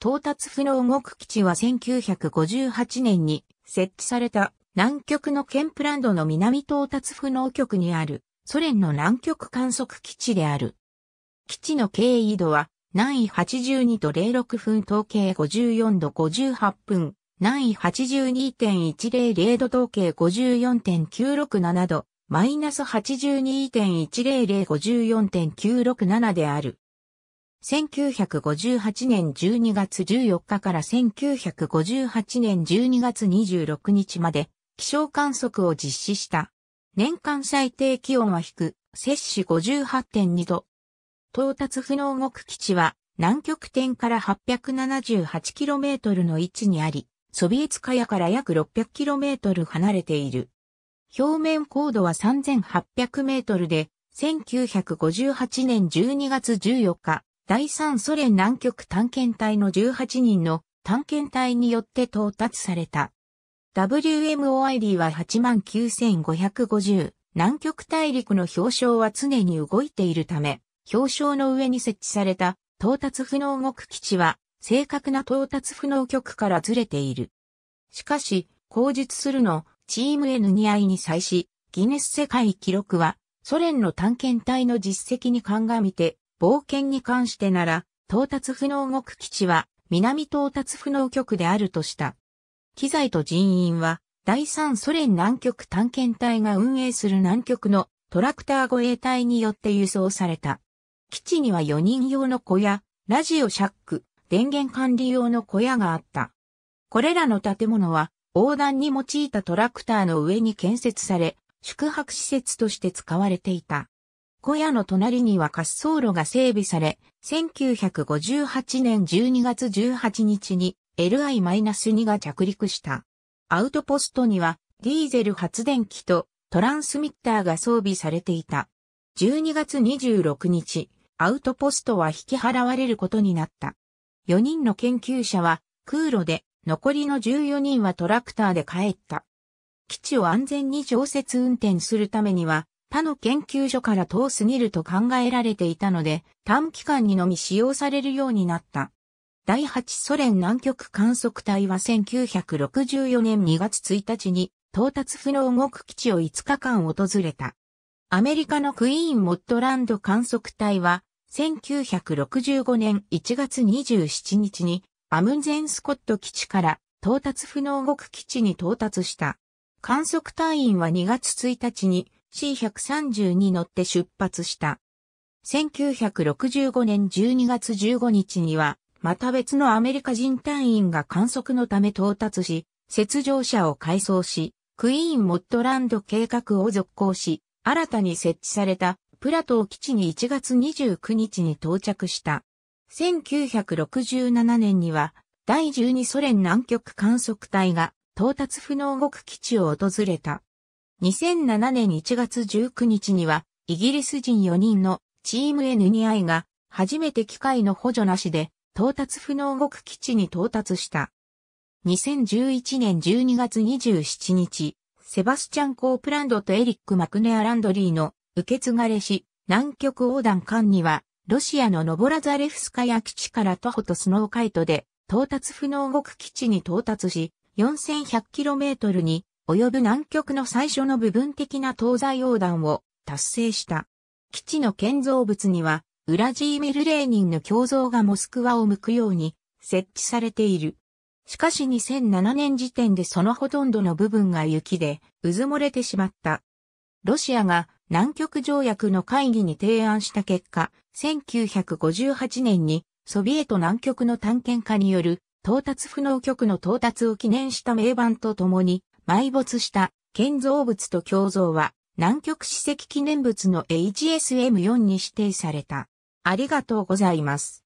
到達不能動く基地は1958年に設置された南極のケンプランドの南到達不能局にあるソ連の南極観測基地である。基地の経緯度は南緯82と06分統計54度58分、南緯82.100度統計54.967度、マイナス82.10054.967である。1958年12月14日から1958年12月26日まで気象観測を実施した。年間最低気温は低、摂氏58.2度。到達不能国基地は南極点から 878km の位置にあり、ソビエツカヤから約 600km 離れている。表面高度は 3800m で、1958年12月14日、第三ソ連南極探検隊の18人の探検隊によって到達された。WMOID は89,550。南極大陸の氷床は常に動いているため、氷床の上に設置された到達不能極基地は正確な到達不能極からずれている。しかし、口述するのチーム N2I に際し、ギネス世界記録はソ連の探検隊の実績に鑑みて冒険に関してなら、到達不能国基地は南到達不能局であるとした。機材と人員は、第3ソ連南極探検隊が運営する南極のトラクター護衛隊によって輸送された。基地には4人用の小屋、ラジオシャック、電源管理用の小屋があった。これらの建物は、横断に用いたトラクターの上に建設され、宿泊施設として使われていた。小屋の隣には滑走路が整備され、1958年12月18日に LI-2 が着陸した。アウトポストにはディーゼル発電機とトランスミッターが装備されていた。12月26日、アウトポストは引き払われることになった。4人の研究者は空路で、残りの14人はトラクターで帰った。基地を安全に常設運転するためには、他の研究所から遠すぎると考えられていたので、短期間にのみ使用されるようになった。第8ソ連南極観測隊は1964年2月1日に到達不能動く基地を5日間訪れた。アメリカのクイーン・モットランド観測隊は1965年1月27日にアムゼンスコット基地から到達不能動く基地に到達した。観測隊員は2月1日に C130 に乗って出発した。1965年12月15日には、また別のアメリカ人隊員が観測のため到達し、雪上車を改装し、クイーンモッドランド計画を続行し、新たに設置されたプラトー基地に1月29日に到着した。1967年には、第12ソ連南極観測隊が到達不能国基地を訪れた。2007年1月19日には、イギリス人4人のチーム N2I が、初めて機械の補助なしで、到達不能極基地に到達した。2011年12月27日、セバスチャン・コープランドとエリック・マクネア・ランドリーの受け継がれし、南極横断艦には、ロシアのノボラザレフスカヤ基地から徒歩とスノーカイトで、到達不能極基地に到達し、4100km に及ぶ南極の最初の部分的な東西横断を達成した。基地の建造物には、ウラジーミル・レーニンの胸像がモスクワを向くように設置されている。しかし2007年時点でそのほとんどの部分が雪で、渦漏れてしまった。ロシアが南極条約の会議に提案した結果、1958年にソビエト南極の探検家による到達不能局の到達を記念した名板とともに埋没した建造物と共造は南極史跡記念物の HSM4 に指定された。ありがとうございます。